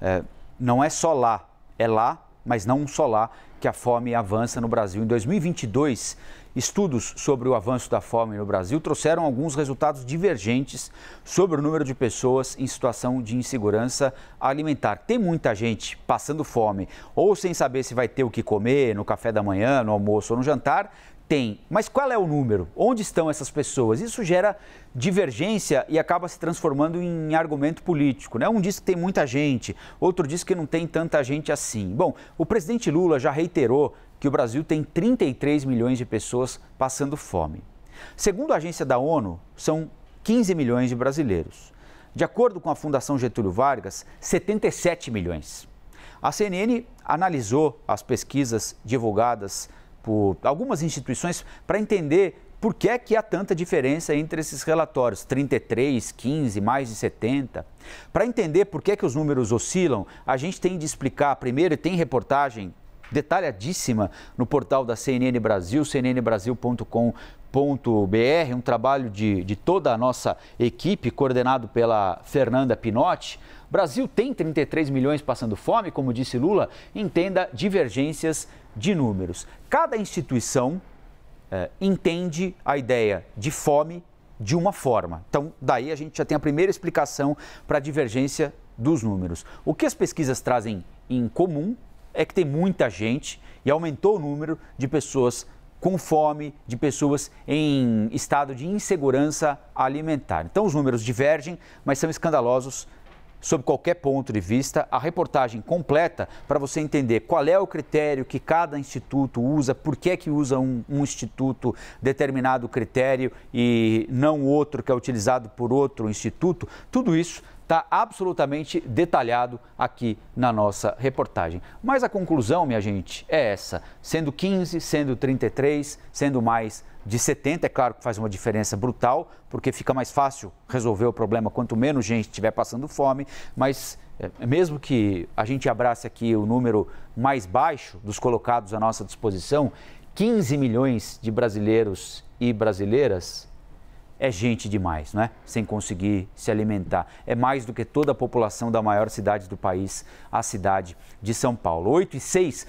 É, não é só lá, é lá, mas não só lá, que a fome avança no Brasil. Em 2022, estudos sobre o avanço da fome no Brasil trouxeram alguns resultados divergentes sobre o número de pessoas em situação de insegurança alimentar. Tem muita gente passando fome ou sem saber se vai ter o que comer no café da manhã, no almoço ou no jantar, tem, mas qual é o número? Onde estão essas pessoas? Isso gera divergência e acaba se transformando em argumento político. Né? Um diz que tem muita gente, outro diz que não tem tanta gente assim. Bom, o presidente Lula já reiterou que o Brasil tem 33 milhões de pessoas passando fome. Segundo a agência da ONU, são 15 milhões de brasileiros. De acordo com a Fundação Getúlio Vargas, 77 milhões. A CNN analisou as pesquisas divulgadas por algumas instituições para entender por que é que há tanta diferença entre esses relatórios, 33, 15, mais de 70? Para entender por que é que os números oscilam, a gente tem de explicar primeiro, e tem reportagem detalhadíssima no portal da CNN Brasil, cnnbrasil.com.br, um trabalho de, de toda a nossa equipe, coordenado pela Fernanda Pinotti. Brasil tem 33 milhões passando fome, como disse Lula, entenda divergências de números. Cada instituição é, entende a ideia de fome de uma forma. Então, daí a gente já tem a primeira explicação para a divergência dos números. O que as pesquisas trazem em comum é que tem muita gente e aumentou o número de pessoas com fome, de pessoas em estado de insegurança alimentar. Então os números divergem, mas são escandalosos sob qualquer ponto de vista. A reportagem completa para você entender qual é o critério que cada instituto usa, por que é que usa um, um, instituto determinado critério e não outro que é utilizado por outro instituto. Tudo isso está absolutamente detalhado aqui na nossa reportagem. Mas a conclusão, minha gente, é essa: sendo 15, sendo 33, sendo mais de 70, é claro que faz uma diferença brutal, porque fica mais fácil resolver o problema quanto menos gente estiver passando fome, mas é, mesmo que a gente abrace aqui o número mais baixo dos colocados à nossa disposição, 15 milhões de brasileiros e brasileiras é gente demais, né? Sem conseguir se alimentar. É mais do que toda a população da maior cidade do país, a cidade de São Paulo. 8 e 6.